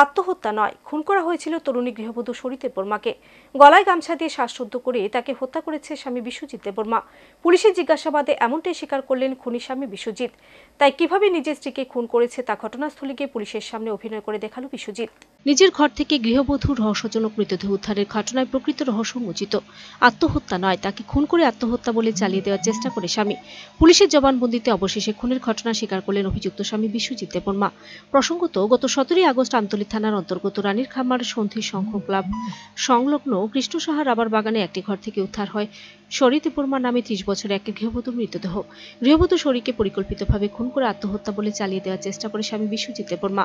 আত্মহত্যা নয় খুন করা হয়েছিল তরুণী গৃহবধূ সরিতে বর্মাকে গলায় গামছা দিয়ে শ্বাসরুদ্ধ করে তাকে হত্যা করেছে স্বামী বিশ্বজিৎ দেববর্মা পুলিশের জিজ্ঞাসাবাদে এমনটাই স্বীকার করলেন খুনি স্বামী বিশ্বজিৎ তাই কিভাবে নিজের স্ত্রীকে খুন করেছে তা ঘটনাস্থলে গিয়ে পুলিশের সামনে অভিনয় করে দেখালো বিশ্বজিৎ নিজের ঘর থেকে গৃহবধূ রহস্যজনক মৃতদেহ উদ্ধারের ঘটনায় প্রকৃত রহস্য মোচিত আত্মহত্যা নয় তাকে খুন করে আত্মহত্যা বলে চালিয়ে দেওয়ার চেষ্টা করে স্বামী পুলিশের জবানবন্দিতে অবশেষে খুনের ঘটনা স্বীকার করলেন অভিযুক্ত স্বামী বিশ্বজিৎ দেববর্মা প্রসঙ্গত গত সতেরোই আগস্ট আন্তলি থানার অন্তর্গত রানীর খামার সন্ধি সংঘ ক্লাব সংলগ্ন কৃষ্ণ সাহা রাবার বাগানে একটি ঘর থেকে উদ্ধার হয় শরিত বর্মা নামে ত্রিশ বছরের এক গৃহবধূর মৃতদেহ গৃহবধূ শরীকে পরিকল্পিতভাবে খুন করে আত্মহত্যা বলে চালিয়ে দেওয়ার চেষ্টা করে স্বামী বিশ্বজিৎ বর্মা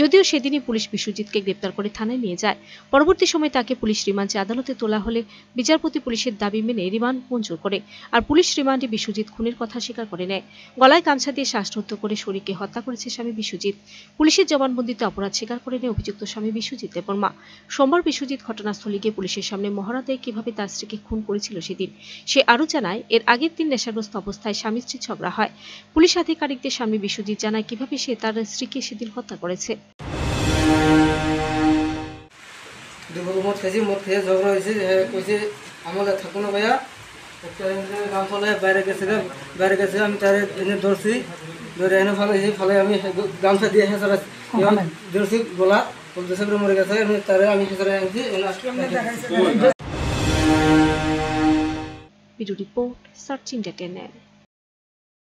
যদিও সেদিনই পুলিশ বিশ্বজিৎকে গ্রেপ্তার করে থানায় নিয়ে যায় পরবর্তী সময় তাকে পুলিশ রিমান্ডে আদালতে তোলা হলে বিচারপতি পুলিশের দাবি মেনে রিমান্ড মঞ্জুর করে আর পুলিশ রিমান্ডে বিশ্বজিৎ খুনের কথা স্বীকার করে নেয় গলায় গামছা দিয়ে শ্বাসরুদ্ধ করে শরীকে হত্যা করেছে স্বামী বিশ্বজিৎ পুলিশের জবানবন্দিতে অপরাধ স্বীকার করে নেয় অভিযুক্ত স্বামী বিশ্বজিৎ বর্মা সোমবার বিশ্বজিৎ ঘটনাস্থলে গিয়ে পুলিশের সামনে মহারাতে কিভাবে তার স্ত্রীকে খুন করেছিল সেদিন সে আরও জানায় এর আগের দিন নেশাগ্রস্ত অবস্থায় স্বামী স্ত্রী ঝগড়া হয় পুলিশ আধিকারিকদের স্বামী বিশ্বজিৎ জানায় কিভাবে সে তার স্ত্রীকে সেদিন হত্যা করেছে দুপুরে মরে গেছে আমি তারে আমি হেঁচড়া video report, searching the canal.